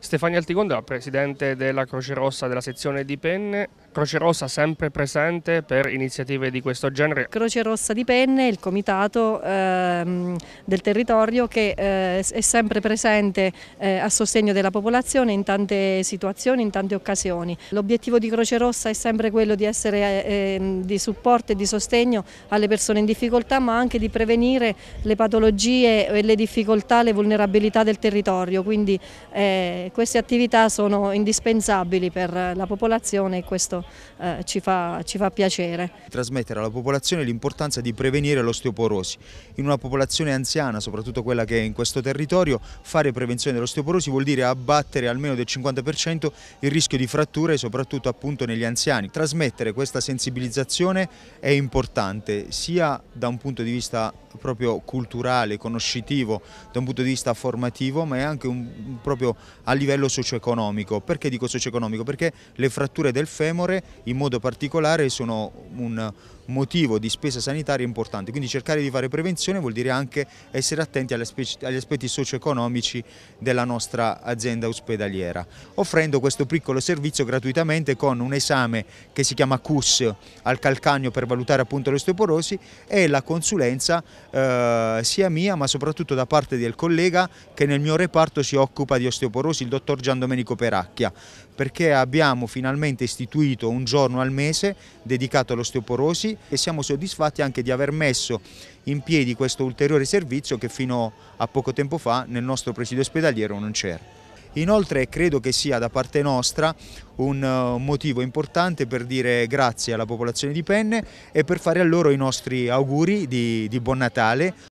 Stefania Altigonda, presidente della Croce Rossa della sezione di Penne, Croce Rossa sempre presente per iniziative di questo genere? Croce Rossa di Penne, il comitato ehm, del territorio che eh, è sempre presente eh, a sostegno della popolazione in tante situazioni, in tante occasioni. L'obiettivo di Croce Rossa è sempre quello di essere eh, di supporto e di sostegno alle persone in difficoltà ma anche di prevenire le patologie e le difficoltà, le vulnerabilità del territorio, quindi eh, queste attività sono indispensabili per la popolazione e questo eh, ci, fa, ci fa piacere. Trasmettere alla popolazione l'importanza di prevenire l'osteoporosi. In una popolazione anziana, soprattutto quella che è in questo territorio, fare prevenzione dell'osteoporosi vuol dire abbattere almeno del 50% il rischio di fratture, soprattutto appunto negli anziani. Trasmettere questa sensibilizzazione è importante sia da un punto di vista proprio culturale, conoscitivo, da un punto di vista formativo, ma è anche un, proprio a livello socio-economico. Perché dico socio-economico? Perché le fratture del femore settore, in modo particolare sono un motivo di spesa sanitaria importante, quindi cercare di fare prevenzione vuol dire anche essere attenti agli aspetti, agli aspetti socio-economici della nostra azienda ospedaliera, offrendo questo piccolo servizio gratuitamente con un esame che si chiama CUS al calcagno per valutare appunto l'osteoporosi e la consulenza eh, sia mia ma soprattutto da parte del collega che nel mio reparto si occupa di osteoporosi, il dottor Gian Domenico Peracchia, perché abbiamo finalmente istituito dedicato un giorno al mese dedicato all'osteoporosi e siamo soddisfatti anche di aver messo in piedi questo ulteriore servizio che fino a poco tempo fa nel nostro presidio ospedaliero non c'era. Inoltre credo che sia da parte nostra un eh, motivo importante per dire grazie alla popolazione di Penne e per fare a loro i nostri auguri di, di buon Natale.